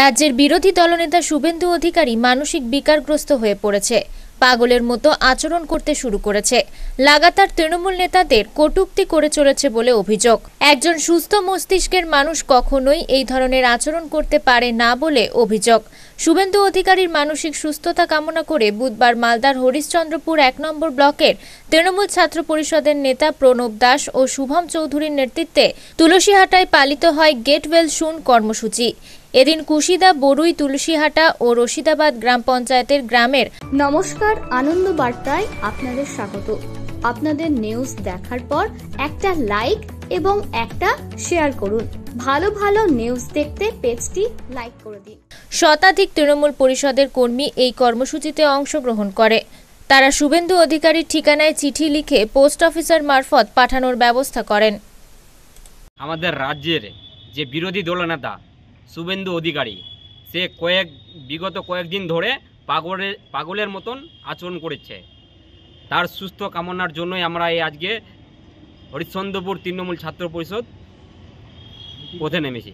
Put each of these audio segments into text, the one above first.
রাজ্যের বিরোধী দলনেতা শুভেন্দু অধিকারী মানসিক বিকারগ্রস্ত হয়ে পড়েছে পাগলের মতো আচরণ করতে শুরু করেছে লাগাতার তৃণমূল নেতাদের কটুক্তি করে চলেছে বলে অভিযোগ একজন সুস্থ মস্তিষ্কের মানুষ কখনোই এই ধরনের আচরণ করতে পারে না বলে অভিযোগ শুভেন্দু অধিকারীর মানসিক সুস্থতা কামনা করে বুধবার মালদার হরিশ্চন্দ্রপুর এক নম্বর ব্লকের তৃণমূল ছাত্র পরিষদের নেতা প্রণব দাস ও শুভম চৌধুরীর নেতৃত্বে তুলসীহাটায় পালিত হয় গেটওয়েল শুন কর্মসূচি এদিন কুশিদা বড়ুই তুলসীহাটা ও রশিদাবাদ গ্রাম পঞ্চায়েতের গ্রামের নমস্কার আনন্দ বার্তায় আপনাদের স্বাগত আপনাদের নিউজ দেখার পর একটা লাইক এবং একটা শেয়ার করুন ভালো ভালো নিউজ দেখতে পেজটি লাইক করে দিন শতাধিক তৃণমূল পরিষদের কর্মী এই কর্মসূচিতে অংশগ্রহণ করে তারা শুভেন্দু অধিকারীর ঠিকানায় চিঠি লিখে পোস্ট অফিসার মারফত পাঠানোর ব্যবস্থা করেন আমাদের রাজ্যের যে বিরোধী দলনেতা শুভেন্দু অধিকারী সে কয়েক বিগত কয়েকদিন ধরে পাগলের পাগলের মতন আচরণ করেছে তার সুস্থ কামনার জন্যই আমরা এই আজকে হরিশ্চন্দ্রপুর তৃণমূল ছাত্র পরিষদ পথে নেমেছি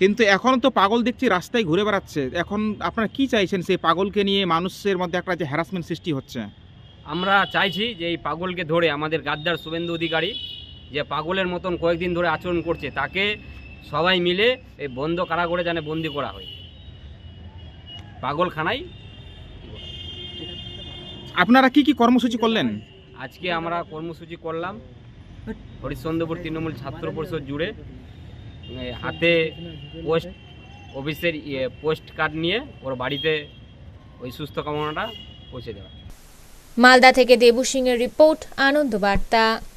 কিন্তু এখন তো পাগল দেখছি রাস্তায় ঘুরে বেড়াচ্ছে এখন আপনারা কি চাইছেন সেই পাগলকে নিয়ে মানুষের মধ্যে একটা যে হ্যারাসমেন্ট সৃষ্টি হচ্ছে আমরা চাইছি যে এই পাগলকে ধরে আমাদের গাদ্দার শুভেন্দু অধিকারী যে পাগলের মতন কয়েকদিন ধরে আচরণ করছে তাকে সবাই মিলে এই বন্ধ করে যেন বন্দি করা হয় পাগলখানায় আপনারা কি কি কর্মসূচি করলেন আজকে আমরা কর্মসূচি করলাম হরিশ্চন্দ্রপুর তৃণমূল ছাত্র পরিষদ জুড়ে হাতে পোস্ট অফিসের ইয়ে পোস্ট কার্ড নিয়ে ওর বাড়িতে ওই সুস্থ কামনাটা পৌঁছে দেওয়া মালদা থেকে দেবু সিংয়ের রিপোর্ট আনন্দ বার্তা